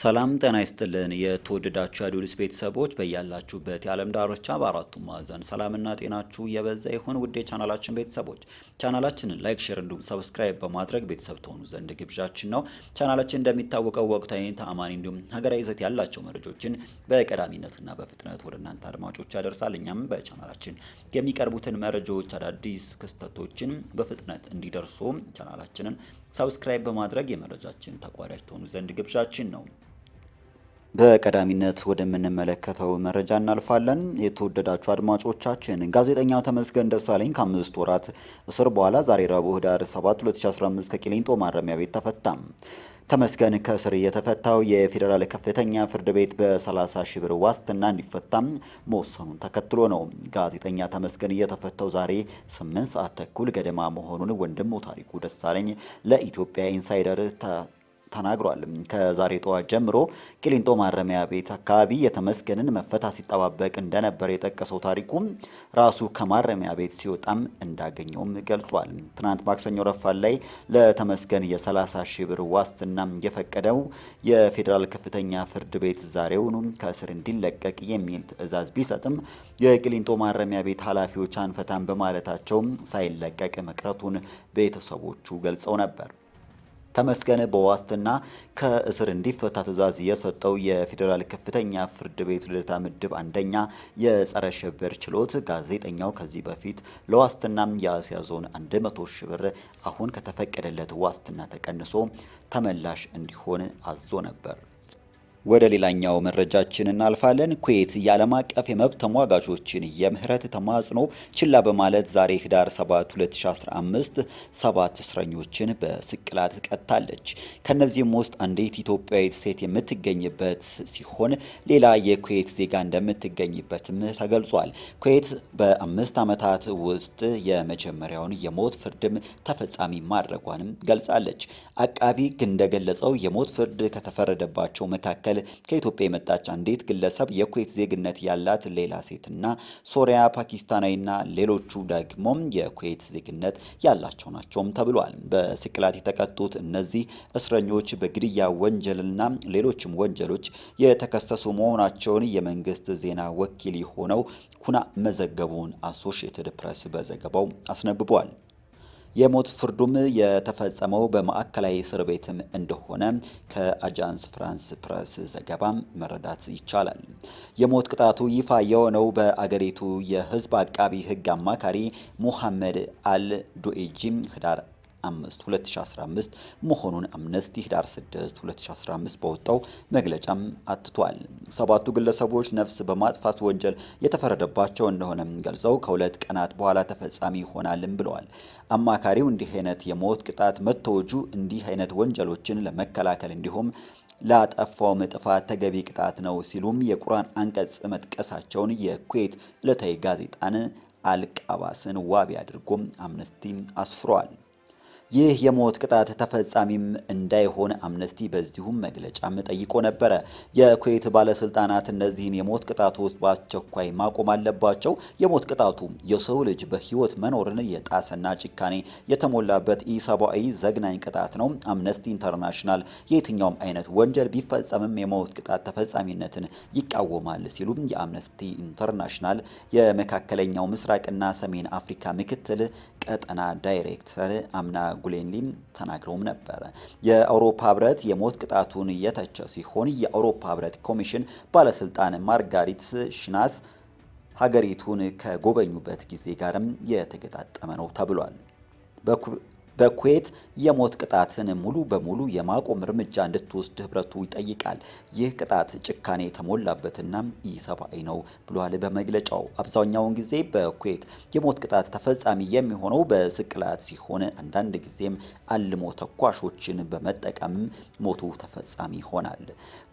ሰላም ጤና ይስጥልን የተወደዳችሁ የአዶሊስ ቤተሰቦች በያላችሁበት የዓለም ዳርቻ በአራቱ ማዕዘን ሰላምና ጤናችሁ የበዛ ይሁን። ውድ የቻናላችን ቤተሰቦች ቻናላችንን ላይክ፣ ሼር እንዲሁም ሰብስክራይብ በማድረግ ቤተሰብ ተሆኑ ዘንድ ግብዣችን ነው። ቻናላችን እንደሚታወቀው ወቅታዊ፣ ተአማኒ እንዲሁም ሀገራዊ ይዘት ያላቸው መረጃዎችን በቀዳሚነትና በፍጥነት ወደ እናንተ አድማጮች ያደርሳል። እኛም በቻናላችን የሚቀርቡትን መረጃዎች፣ አዳዲስ ክስተቶችን በፍጥነት እንዲደርሱ ቻናላችንን ሰብስክራይብ በማድረግ የመረጃችን ተቋዳጅ ተሆኑ ዘንድ ግብዣችን ነው። በቀዳሚነት ወደምንመለከተው መረጃ እናልፋለን። የተወደዳችሁ አድማጮቻችን ጋዜጠኛ ተመስገን ደሳለኝ ከአምስት ወራት እስር በኋላ ዛሬ ረቡዕ ህዳር 7 2015 ከቂሊንጦ ማረሚያ ቤት ተፈታ። ተመስገን ከእስር የተፈታው የፌዴራል ከፍተኛ ፍርድ ቤት በ30 ሺህ ብር ዋስትና እንዲፈታም መወሰኑን ተከትሎ ነው። ጋዜጠኛ ተመስገን የተፈታው ዛሬ 8 ሰዓት ተኩል ገደማ መሆኑን ወንድሙ ታሪኩ ደሳለኝ ለኢትዮጵያ ኢንሳይደር ተናግሯል። ከዛሬ ጠዋት ጀምሮ ቂሊንጦ ማረሚያ ቤት አካባቢ የተመስገንን መፈታ ሲጠባበቅ እንደነበር የጠቀሰው ታሪኩ ራሱ ከማረሚያ ቤት ሲወጣም እንዳገኘውም ገልጿል። ትናንት ማክሰኞ ረፋል ላይ ለተመስገን የ30 ሺህ ብር ዋስትና የፈቀደው የፌዴራል ከፍተኛ ፍርድ ቤት ዛሬውኑ ከእስር እንዲለቀቅ የሚል ትዕዛዝ ቢሰጥም የቂሊንጦ ማረሚያ ቤት ኃላፊዎች አንፈታን በማለታቸው ሳይለቀቅ መቅረቱን ቤተሰቦቹ ገልጸው ነበር። ተመስገን በዋስትና ከእስር እንዲፈታ ትዕዛዝ የሰጠው የፌዴራል ከፍተኛ ፍርድ ቤት ልደታ ምድብ አንደኛ የጸረ ሽብር ችሎት ጋዜጠኛው ከዚህ በፊት ለዋስትና ያስያዘውን 100 ሺህ ብር አሁን ከተፈቀደለት ዋስትና ተቀንሶ ተመላሽ እንዲሆን አዞ ነበር። ወደ ሌላኛው መረጃችን እናልፋለን። ኩዌት የዓለም አቀፍ የመብት ተሟጋቾችን የምህረት ተማጽኖ ችላ በማለት ዛሬ ህዳር 7 2015 ሰባት እስረኞችን በስቅላት ቀታለች። ከነዚህም ውስጥ አንዲት ኢትዮጵያዊት ሴት የምትገኝበት ሲሆን ሌላ የኩዌት ዜጋ እንደምትገኝበትም ተገልጿል። ኩዌት በአምስት ዓመታት ውስጥ የመጀመሪያውን የሞት ፍርድም ተፈጻሚ ማድረጓንም ገልጻለች። አቃቢ እንደገለጸው የሞት ፍርድ ከተፈረደባቸው መካከል መካከል ከኢትዮጵያ የመጣች አንዲት ግለሰብ የኩዌት ዜግነት ያላት ሌላ ሴትና ሶሪያ፣ ፓኪስታናዊና ሌሎቹ ደግሞ የኩዌት ዜግነት ያላቸው ናቸውም ተብሏል። በስቅላት የተቀጡት እነዚህ እስረኞች በግድያ ወንጀልና ሌሎችም ወንጀሎች የተከሰሱ መሆናቸውን የመንግስት ዜና ወኪል የሆነው ኩና መዘገቡን አሶሺየትድ ፕሬስ በዘገባው አስነብቧል። የሞት ፍርዱም የተፈጸመው በማዕከላዊ እስር ቤትም እንደሆነ ከአጃንስ ፍራንስ ፕረስ ዘገባም መረዳት ይቻላል። የሞት ቅጣቱ ይፋ የሆነው በአገሪቱ የሕዝብ አቃቢ ሕግ አማካሪ ሙሐመድ አል ዱኤጂም ህዳር 5 2015 መሆኑን አምነስቲ ህዳር 6 2015 በወጣው መግለጫም አትቷል። ሰባቱ ግለሰቦች ነፍስ በማጥፋት ወንጀል የተፈረደባቸው እንደሆነም ገልጸው ከሁለት ቀናት በኋላ ተፈጻሚ ይሆናልም ብለዋል። አማካሪው እንዲህ አይነት የሞት ቅጣት መተወጁ እንዲህ አይነት ወንጀሎችን ለመከላከል እንዲሁም ላጠፋውም ጥፋት ተገቢ ቅጣት ነው ሲሉም የቁርአን አንቀጽ መጥቀሳቸውን የኩዌት ዕለታዊ ጋዜጣን አልቃባስን ዋቢ አድርጎም አምነስቲ አስፍሯል። ይህ የሞት ቅጣት ተፈጻሚም እንዳይሆን አምነስቲ በዚሁም መግለጫም ጠይቆ ነበረ። የኩዌት ባለስልጣናት እነዚህን የሞት ቅጣቶች በአስቸኳይ ማቆም አለባቸው፣ የሞት ቅጣቱ የሰው ልጅ በህይወት መኖርን የጣሰና ጭካኔ የተሞላበት ኢሰብአዊ ዘግናኝ ቅጣት ነው። አምነስቲ ኢንተርናሽናል የትኛውም አይነት ወንጀል ቢፈጸምም የሞት ቅጣት ተፈጻሚነትን ይቃወማል ሲሉም የአምነስቲ ኢንተርናሽናል የመካከለኛው ምስራቅና ሰሜን አፍሪካ ምክትል ቀጠና ዳይሬክተር አምና ጉሌንሊን ተናግረውም ነበረ። የአውሮፓ ህብረት የሞት ቅጣቱን የተቸ ሲሆን የአውሮፓ ህብረት ኮሚሽን ባለስልጣን ማርጋሪት ሽናስ ሀገሪቱን ከጎበኙበት ጊዜ ጋርም የተገጣጠመ ነው ተብሏል። በኩዌት የሞት ቅጣትን ሙሉ በሙሉ የማቆም እርምጃ እንድትወስድ ህብረቱ ይጠይቃል። ይህ ቅጣት ጭካኔ የተሞላበትና ኢሰብአዊ ነው ብሏል በመግለጫው። አብዛኛውን ጊዜ በኩዌት የሞት ቅጣት ተፈጻሚ የሚሆነው በስቅላት ሲሆን አንዳንድ ጊዜም አልሞ ተኳሾችን በመጠቀምም ሞቱ ተፈጻሚ ይሆናል።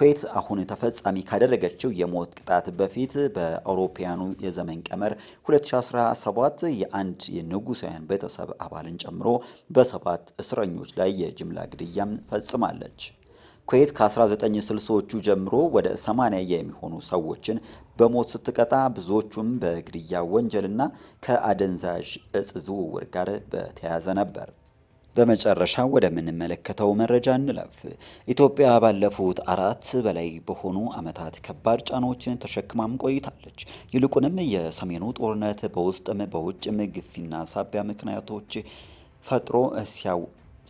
ኩዌት አሁን ተፈጻሚ ካደረገችው የሞት ቅጣት በፊት በአውሮፓውያኑ የዘመን ቀመር 2017 የአንድ የንጉሳውያን ቤተሰብ አባልን ጨምሮ በሰባት እስረኞች ላይ የጅምላ ግድያም ፈጽማለች። ኩዌት ከ1960ዎቹ ጀምሮ ወደ 80 የሚሆኑ ሰዎችን በሞት ስትቀጣ ብዙዎቹም በግድያ ወንጀልና ከአደንዛዥ እጽ ዝውውር ጋር በተያያዘ ነበር። በመጨረሻ ወደምንመለከተው መረጃ እንለፍ። ኢትዮጵያ ባለፉት አራት በላይ በሆኑ ዓመታት ከባድ ጫናዎችን ተሸክማም ቆይታለች። ይልቁንም የሰሜኑ ጦርነት በውስጥም በውጭም ግፊና ሳቢያ ምክንያቶች ፈጥሮ ሲያው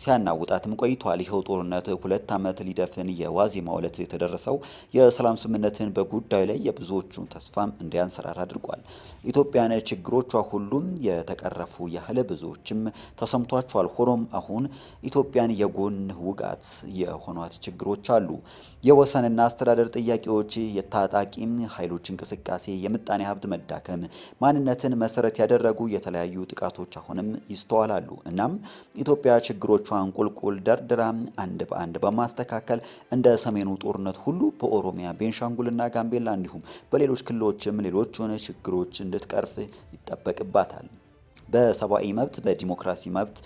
ሲያናውጣትም ቆይቷል። ይኸው ጦርነት ሁለት ዓመት ሊደፍን የዋዜማው ዕለት የተደረሰው የሰላም ስምምነትን በጉዳዩ ላይ የብዙዎቹን ተስፋም እንዲያንሰራራ አድርጓል። ኢትዮጵያን ችግሮቿ ሁሉም የተቀረፉ ያህል ብዙዎችም ተሰምቷቸዋል። ሆኖም አሁን ኢትዮጵያን የጎን ውጋት የሆኗት ችግሮች አሉ። የወሰንና አስተዳደር ጥያቄዎች፣ የታጣቂም ኃይሎች እንቅስቃሴ፣ የምጣኔ ሀብት መዳከም፣ ማንነትን መሰረት ያደረጉ የተለያዩ ጥቃቶች አሁንም ይስተዋላሉ። እናም ኢትዮጵያ ችግሮች ችግሮቿን ቁልቁል ደርድራ አንድ በአንድ በማስተካከል እንደ ሰሜኑ ጦርነት ሁሉ በኦሮሚያ ቤንሻንጉልና ጋምቤላ እንዲሁም በሌሎች ክልሎችም ሌሎች የሆነ ችግሮች እንድትቀርፍ ይጠበቅባታል። በሰብአዊ መብት፣ በዲሞክራሲ መብት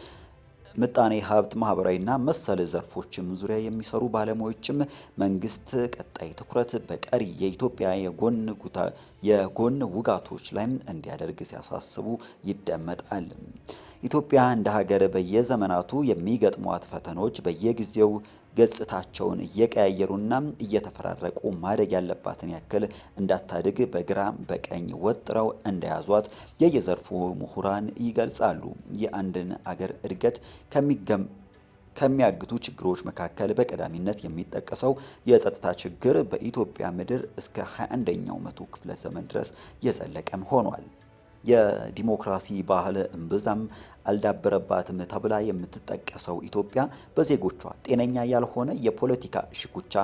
ምጣኔ ሀብት፣ ማህበራዊና መሰል ዘርፎችም ዙሪያ የሚሰሩ ባለሙያዎችም መንግስት ቀጣይ ትኩረት በቀሪ የኢትዮጵያ የጎን ውጋቶች ላይ እንዲያደርግ ሲያሳስቡ ይደመጣል። ኢትዮጵያ እንደ ሀገር በየዘመናቱ የሚገጥሟት ፈተኖች በየጊዜው ገጽታቸውን እየቀያየሩና እየተፈራረቁ ማደግ ያለባትን ያክል እንዳታድግ በግራም በቀኝ ወጥረው እንደያዟት የየዘርፉ ምሁራን ይገልጻሉ። የአንድን አገር እድገት ከሚገም ከሚያግቱ ችግሮች መካከል በቀዳሚነት የሚጠቀሰው የጸጥታ ችግር በኢትዮጵያ ምድር እስከ 21ኛው መቶ ክፍለ ዘመን ድረስ የዘለቀም ሆኗል። የዲሞክራሲ ባህል እምብዛም አልዳበረባትም ተብላ የምትጠቀሰው ኢትዮጵያ በዜጎቿ ጤነኛ ያልሆነ የፖለቲካ ሽኩቻ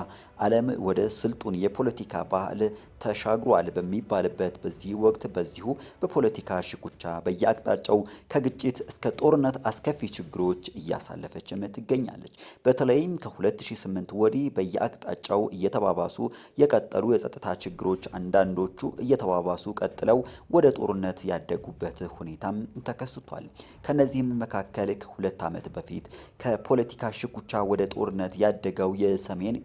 ዓለም ወደ ስልጡን የፖለቲካ ባህል ተሻግሯል በሚባልበት በዚህ ወቅት በዚሁ በፖለቲካ ሽኩቻ በየአቅጣጫው ከግጭት እስከ ጦርነት አስከፊ ችግሮች እያሳለፈችም ትገኛለች። በተለይም ከ2008 ወዲህ በየአቅጣጫው እየተባባሱ የቀጠሉ የጸጥታ ችግሮች አንዳንዶቹ እየተባባሱ ቀጥለው ወደ ጦርነት ያደጉበት ሁኔታም ተከስቷል። ከነዚህም መካከል ከሁለት ዓመት በፊት ከፖለቲካ ሽኩቻ ወደ ጦርነት ያደገው የሰሜን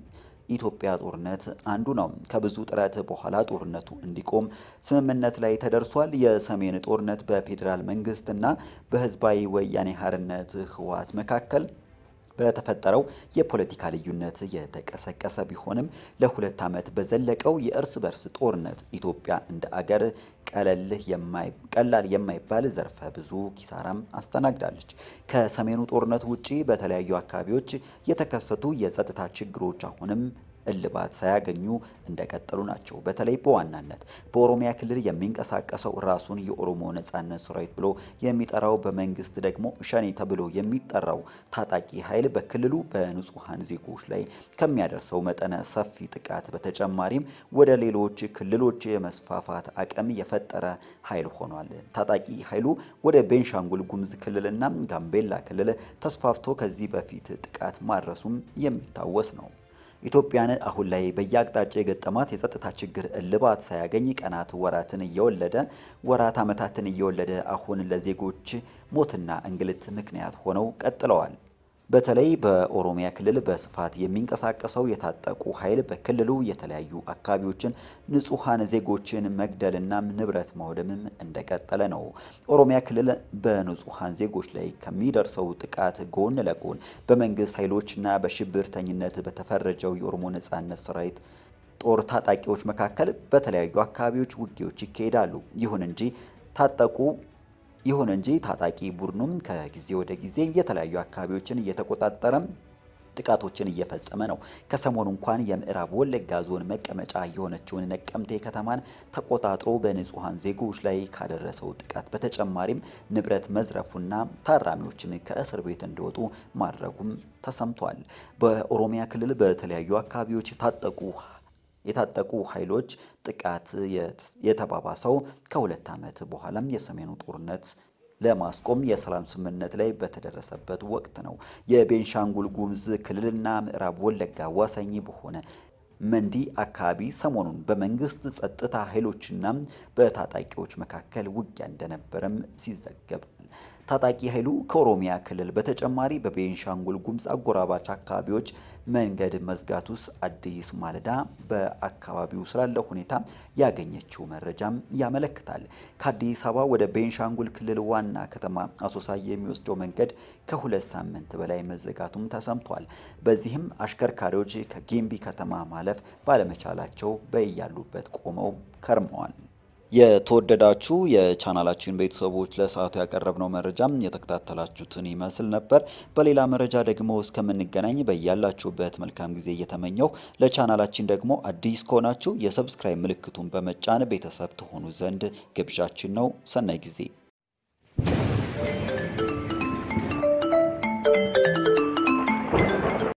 ኢትዮጵያ ጦርነት አንዱ ነው። ከብዙ ጥረት በኋላ ጦርነቱ እንዲቆም ስምምነት ላይ ተደርሷል። የሰሜን ጦርነት በፌዴራል መንግስትና በህዝባዊ ወያኔ ሀርነት ህወሓት መካከል በተፈጠረው የፖለቲካ ልዩነት የተቀሰቀሰ ቢሆንም ለሁለት ዓመት በዘለቀው የእርስ በርስ ጦርነት ኢትዮጵያ እንደ አገር ቀላል የማይባል ዘርፈ ብዙ ኪሳራም አስተናግዳለች። ከሰሜኑ ጦርነት ውጪ በተለያዩ አካባቢዎች የተከሰቱ የጸጥታ ችግሮች አሁንም እልባት ሳያገኙ እንደቀጠሉ ናቸው። በተለይ በዋናነት በኦሮሚያ ክልል የሚንቀሳቀሰው ራሱን የኦሮሞ ነጻነት ሰራዊት ብሎ የሚጠራው በመንግስት ደግሞ ሸኔ ተብሎ የሚጠራው ታጣቂ ኃይል በክልሉ በንጹሐን ዜጎች ላይ ከሚያደርሰው መጠነ ሰፊ ጥቃት በተጨማሪም ወደ ሌሎች ክልሎች የመስፋፋት አቅም የፈጠረ ኃይል ሆኗል። ታጣቂ ኃይሉ ወደ ቤንሻንጉል ጉምዝ ክልልና ጋምቤላ ክልል ተስፋፍቶ ከዚህ በፊት ጥቃት ማድረሱም የሚታወስ ነው። ኢትዮጵያን አሁን ላይ በየአቅጣጫ የገጠማት የጸጥታ ችግር እልባት ሳያገኝ ቀናት ወራትን እየወለደ ወራት ዓመታትን እየወለደ አሁን ለዜጎች ሞትና እንግልት ምክንያት ሆነው ቀጥለዋል። በተለይ በኦሮሚያ ክልል በስፋት የሚንቀሳቀሰው የታጠቁ ኃይል በክልሉ የተለያዩ አካባቢዎችን ንጹሐን ዜጎችን መግደልናም ንብረት ማውደምም እንደቀጠለ ነው። ኦሮሚያ ክልል በንጹሐን ዜጎች ላይ ከሚደርሰው ጥቃት ጎን ለጎን በመንግስት ኃይሎችና በሽብርተኝነት በተፈረጀው የኦሮሞ ነጻነት ሰራዊት ጦር ታጣቂዎች መካከል በተለያዩ አካባቢዎች ውጊያዎች ይካሄዳሉ። ይሁን እንጂ ታጠቁ ይሁን እንጂ ታጣቂ ቡድኑም ከጊዜ ወደ ጊዜ የተለያዩ አካባቢዎችን እየተቆጣጠረ ጥቃቶችን እየፈጸመ ነው። ከሰሞኑ እንኳን የምዕራብ ወለጋ ዞን መቀመጫ የሆነችውን ነቀምቴ ከተማን ተቆጣጥሮ በንጹሐን ዜጎች ላይ ካደረሰው ጥቃት በተጨማሪም ንብረት መዝረፉና ታራሚዎችን ከእስር ቤት እንዲወጡ ማድረጉም ተሰምቷል። በኦሮሚያ ክልል በተለያዩ አካባቢዎች የታጠቁ የታጠቁ ኃይሎች ጥቃት የተባባሰው ከሁለት ዓመት በኋላም የሰሜኑ ጦርነት ለማስቆም የሰላም ስምምነት ላይ በተደረሰበት ወቅት ነው። የቤንሻንጉል ጉምዝ ክልልና ምዕራብ ወለጋ ዋሳኝ በሆነ መንዲ አካባቢ ሰሞኑን በመንግስት ጸጥታ ኃይሎችና በታጣቂዎች መካከል ውጊያ እንደነበረም ሲዘገብ ታጣቂ ኃይሉ ከኦሮሚያ ክልል በተጨማሪ በቤንሻንጉል ጉምዝ አጎራባች አካባቢዎች መንገድ መዝጋቱስ አዲስ ማለዳ በአካባቢው ስላለ ሁኔታ ያገኘችው መረጃም ያመለክታል። ከአዲስ አበባ ወደ ቤንሻንጉል ክልል ዋና ከተማ አሶሳ የሚወስደው መንገድ ከሁለት ሳምንት በላይ መዘጋቱም ተሰምቷል። በዚህም አሽከርካሪዎች ከጌምቢ ከተማ ማለፍ ባለመቻላቸው በያሉበት ቆመው ከርመዋል። የተወደዳችሁ የቻናላችን ቤተሰቦች ለሰዓቱ ያቀረብነው መረጃም የተከታተላችሁትን ይመስል ነበር። በሌላ መረጃ ደግሞ እስከምንገናኝ በያላችሁበት መልካም ጊዜ እየተመኘው ለቻናላችን ደግሞ አዲስ ከሆናችሁ የሰብስክራይብ ምልክቱን በመጫን ቤተሰብ ትሆኑ ዘንድ ግብዣችን ነው። ሰናይ ጊዜ